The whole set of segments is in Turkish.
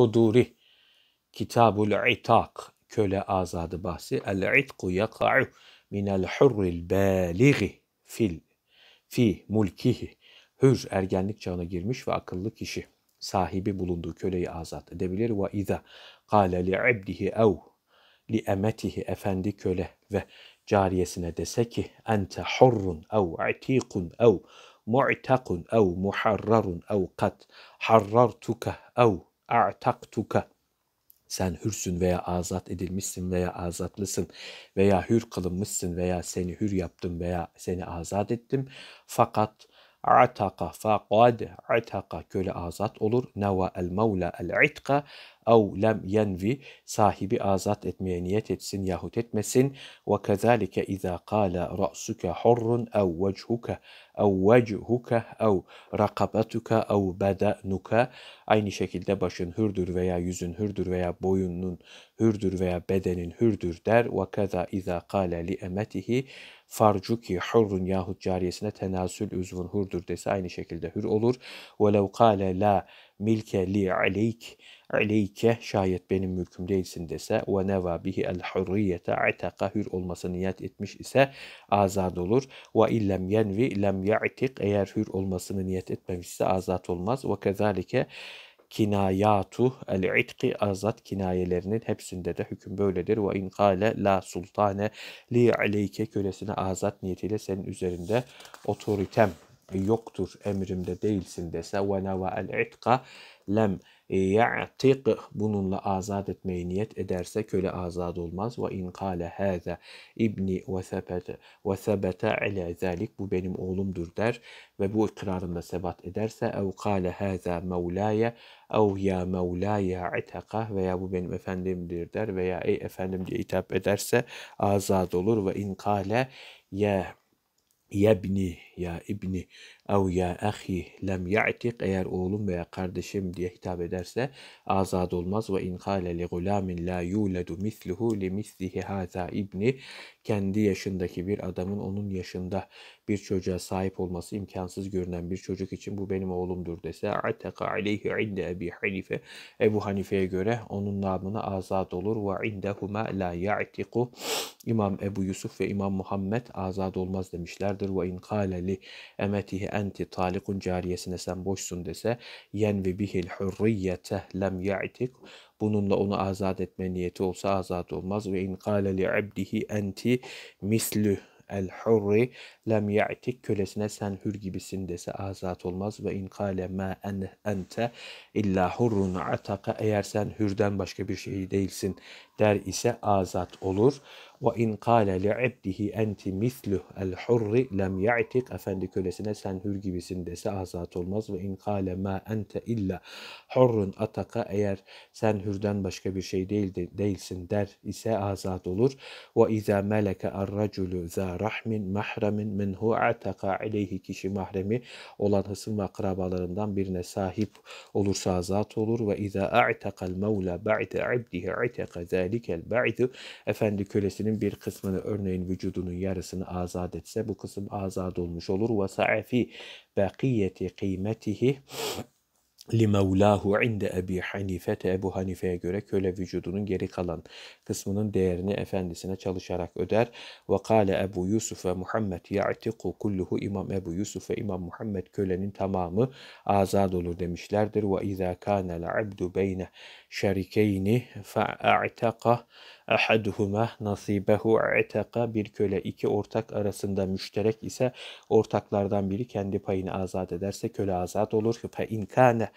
Kuduri Kitabul İtak köle azadı bahsi el itku yaka'u minel hurril balighi fil fi mulkihi hür ergenlik çağına girmiş ve akıllı kişi sahibi bulunduğu köleyi azat edebilir ve iza Qala li abdihi ev li emetihi efendi köle ve cariyesine dese ki ente hurrun ev atikun ev mu'takun ev muharrarun ev kat harrartuka ev a'taktuka sen hürsün veya azat edilmişsin veya azatlısın veya hür kılınmışsın veya seni hür yaptım veya seni azat ettim. Fakat ataka faqad ataka köle azat olur neva el mevla el itka ev lem yenvi sahibi azat etmeye niyet etsin yahut etmesin ve kezalike iza kala ra'suke hurrun ev vechuke ev vechuke ev rakabetuke ev bedenuka, aynı şekilde başın hürdür veya yüzün hürdür veya boyunun hürdür veya bedenin hürdür der ve keza iza kala li emetihi farcuki hurrun yahut cariyesine tenasül üzvun hurdur dese aynı şekilde hür olur. Velev kâle la milke li aleyk aleyke şayet benim mülküm değilsin dese ve neva bihi el hurriyete ataka hür olması niyet etmiş ise azad olur. Ve illem yenvi lem ya'tik eğer hür olmasını niyet etmemişse azat olmaz. Ve kezalike kinayatu el itki azat kinayelerinin hepsinde de hüküm böyledir. Ve in kale la sultane li aleyke kölesine azat niyetiyle senin üzerinde otoritem yoktur emrimde değilsin dese ve neva el itka lem ya'tik bununla azat etmeyi niyet ederse köle azad olmaz ve in kâle haza ibni ve sebete ve ile zalik bu benim oğlumdur der ve bu ikrarında sebat ederse ev kâle haza mevlâye ev ya mevlâye itekah veya bu benim efendimdir der veya ey efendim diye hitap ederse azad olur ve in kâle ya yebni ya ibni ev ya ahi lem ya'tik eğer oğlum veya kardeşim diye hitap ederse azad olmaz ve in kâle li gulamin la yuledu misluhu li mislihi haza ibni kendi yaşındaki bir adamın onun yaşında bir çocuğa sahip olması imkansız görünen bir çocuk için bu benim oğlumdur dese ataka aleyhi inde Ebi Hanife Ebu Hanife'ye göre onun namına azad olur ve indehuma la ya'tiku İmam Ebu Yusuf ve İmam Muhammed azad olmaz demişlerdir ve in kâle li emetihi enti talikun cariyesine sen boşsun dese yenvi bihil hürriyete lem ya'tik bununla onu azat etme niyeti olsa azat olmaz ve in kâle li abdihi enti mislü el hurri lem ya'tik kölesine sen hür gibisin dese azat olmaz ve in kâle ma en ente illa hurrun ataka eğer sen hürden başka bir şey değilsin der ise azat olur. وَاِنْ قَالَ لِعَبْدِهِ اَنْتِ مِثْلُهُ الْحُرِّ لَمْ يَعْتِقْ Efendi kölesine sen hür gibisin dese azat olmaz. ve in قَالَ مَا اَنْتَ illa hurrun ataka Eğer sen hürden başka bir şey değil, de, değilsin der ise azat olur. وَاِذَا مَلَكَ الرَّجُلُ ذَا رَحْمٍ مَحْرَمٍ مِنْهُ اَعْتَقَ عَلَيْهِ Kişi mahremi olan hısım ve akrabalarından birine sahip olursa azat olur. ve وَاِذَا اَعْتَقَ الْمَوْلَ بَعْدَ عَبْدِهِ اَعْتَقَ ذَٰلِكَ الْبَعْدُ Efendi kölesini bedenin bir kısmını örneğin vücudunun yarısını azat etse bu kısım azat olmuş olur. Ve sa'fi bakiyeti kıymetihi limevlahu inde Ebi Hanife'te Ebu Hanife'ye göre köle vücudunun geri kalan kısmının değerini efendisine çalışarak öder. Ve kâle Ebu Yusuf ve Muhammed ya'tiku kulluhu İmam Ebu Yusuf ve İmam Muhammed kölenin tamamı azad olur demişlerdir. Ve izâ kâne l'abdu beyne şerikeyni fe'a'taka ahaduhuma nasibehu eteka bir köle iki ortak arasında müşterek ise ortaklardan biri kendi payını azat ederse köle azat olur. Fe inkâne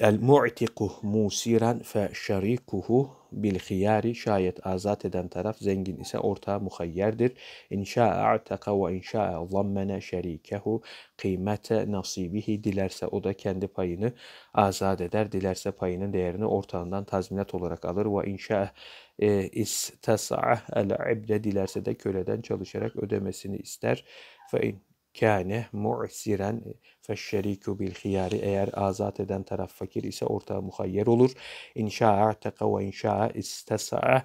El-mu'tikuh musiran fe şerikuhu bil hiyari şayet azat eden taraf zengin ise ortağı muhayyerdir. İnşa ataka ve inşa'a zammene şerikehu kıymete nasibihi dilerse o da kendi payını azat eder. Dilerse payının değerini ortağından tazminat olarak alır. Ve inşa'a e, istasa'a el-ibde dilerse de köleden çalışarak ödemesini ister. Fe in kâne mu'siren feşşeriku bil hiyari eğer azat eden taraf fakir ise ortağı muhayyer olur. İnşa'a teka ve inşa'a istesa'a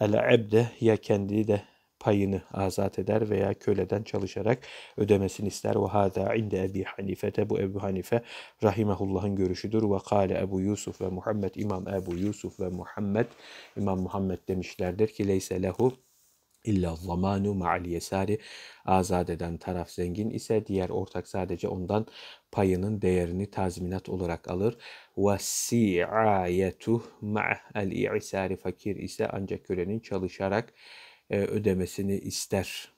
el abde ya kendi de payını azat eder veya köleden çalışarak ödemesini ister. Ve hâzâ inde Ebi Hanife'te bu Ebu Hanife rahimehullah'ın görüşüdür. Ve kâle Ebu Yusuf ve Muhammed İmam Ebu Yusuf ve Muhammed İmam Muhammed demişlerdir ki leyse lehu İlla zamanu ma'al yesari azat eden taraf zengin ise diğer ortak sadece ondan payının değerini tazminat olarak alır. Ve si'ayetuh ma'al i'sari fakir ise ancak kölenin çalışarak e, ödemesini ister.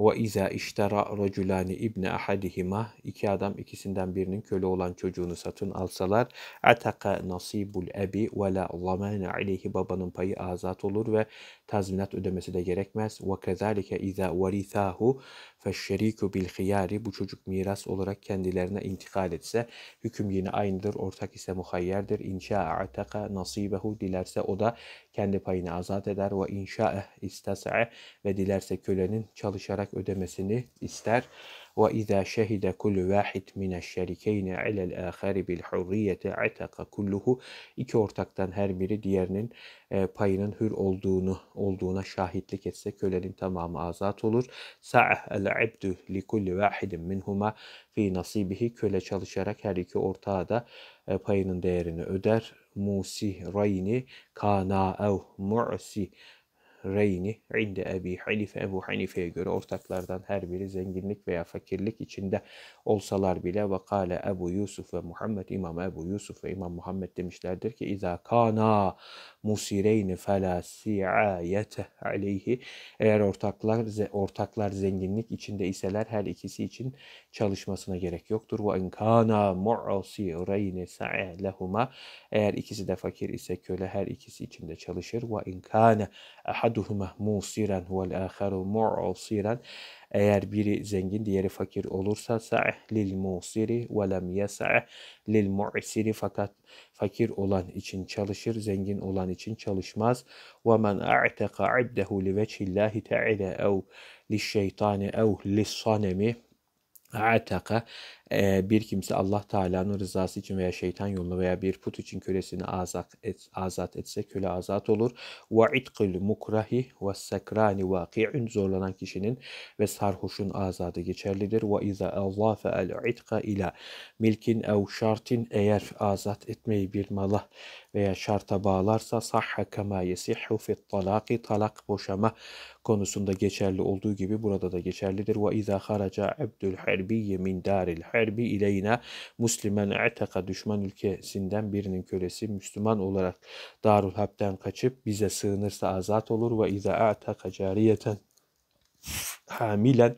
Ve izâ iştera raculâni ibne ahadihima iki adam ikisinden birinin köle olan çocuğunu satın alsalar ataka nasibul ebi ve la zamâne aleyhi babanın payı azat olur ve tazminat ödemesi de gerekmez. Ve kezâlike iza varithahu, feşşerîku bil hiyari bu çocuk miras olarak kendilerine intikal etse hüküm yine aynıdır. Ortak ise muhayyerdir. İnşa ataka nasibehu dilerse o da kendi payını azat eder ve inşâ istas'e ve dilerse kölenin çalışarak olarak ödemesini ister. Ve izâ şehide kullu vâhid mineşşerikeyne alel âkhari bil hurriyete ataka kulluhu. İki ortaktan her biri diğerinin e, payının hür olduğunu olduğuna şahitlik etse kölenin tamamı azat olur. Sa'ah el abdu li kulli vahidin minhuma fi nasibihi köle çalışarak her iki ortağı da e, payının değerini öder. Musi rayni kana ev mu'si reyni inde Ebi Hanife Ebu Hanife'ye göre ortaklardan her biri zenginlik veya fakirlik içinde olsalar bile ve kale Ebu Yusuf ve Muhammed İmam Ebu Yusuf ve İmam Muhammed demişlerdir ki İza kana musireyni fela si'ayete aleyhi eğer ortaklar ortaklar zenginlik içinde iseler her ikisi için çalışmasına gerek yoktur. Ve inkana mu'asireyni sa'a lehuma eğer ikisi de fakir ise köle her ikisi için de çalışır. Ve inkana ahad ahaduhuma musiran vel aharu mu'siran eğer biri zengin diğeri fakir olursa sa'ih lil musiri ve lem yesa'ih lil mu'siri fakat fakir olan için çalışır, zengin olan için çalışmaz. Ve men a'teka abdehu li veçhillahi te'ala ev li şeytani ev li sanemi a'teka bir kimse Allah Teala'nın rızası için veya şeytan yoluna veya bir put için kölesini azat, et, azat etse köle azat olur. Ve itkil mukrahi ve sekrani vaki'ün zorlanan kişinin ve sarhoşun azadı geçerlidir. Ve iza allafe el itka ila milkin ev şartin eğer azat etmeyi bir mala veya şarta bağlarsa sahha kema yesihhu fit talaki talak boşama konusunda geçerli olduğu gibi burada da geçerlidir. Ve iza haraca abdül herbiyye min daril her harbi ileyna Müslüman e'teka düşman ülkesinden birinin kölesi Müslüman olarak Darul Hab'den kaçıp bize sığınırsa azat olur ve iza e'teka cariyeten hamilen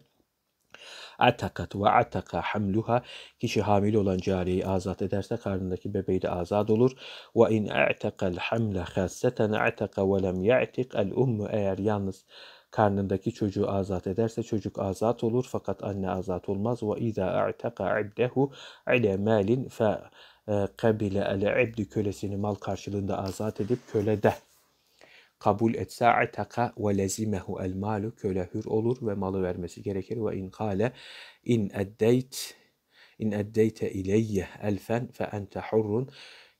atakat ve ataka hamluha kişi hamile olan cariyeyi azat ederse karnındaki bebeği de azat olur. Ve in a'taka'l hamle khasseten ataka ve lem ya'tik el ummu eğer yalnız karnındaki çocuğu azat ederse çocuk azat olur fakat anne azat olmaz. Ve izâ a'taka ibdehu ile malin fe kabile ele kölesini mal karşılığında azat edip kölede kabul etse ataka ve lezimehu el malu köle hür olur ve malı vermesi gerekir ve in kale in eddeyt in eddeyte ileyye elfen fa anta hurrun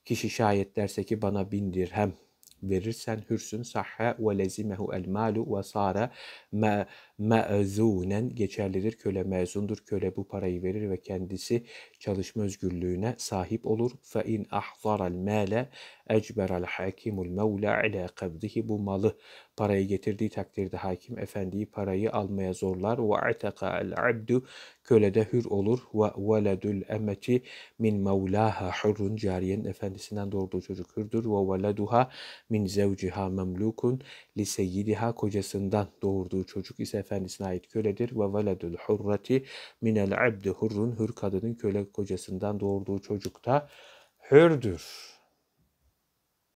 kişi şayet derse ki bana bin dirhem verirsen hürsün sahha ve lezimehu el malu ve sara ma me'zunen geçerlidir. Köle mezundur. Köle bu parayı verir ve kendisi çalışma özgürlüğüne sahip olur. Fe in ahzaral male ecberal hakimul mevla ile kabdihi bu malı parayı getirdiği takdirde hakim efendiyi parayı almaya zorlar ve ataka el abdu köle de hür olur ve veledül emeti min mevlaha hurrun cariyenin efendisinden doğurduğu çocuk hürdür ve veleduha min zevciha memlukun li seyyidiha kocasından doğurduğu çocuk ise efendisine ait köledir. Ve veledül hurrati minel abdi hurrun hür kadının köle kocasından doğurduğu çocuk da hürdür.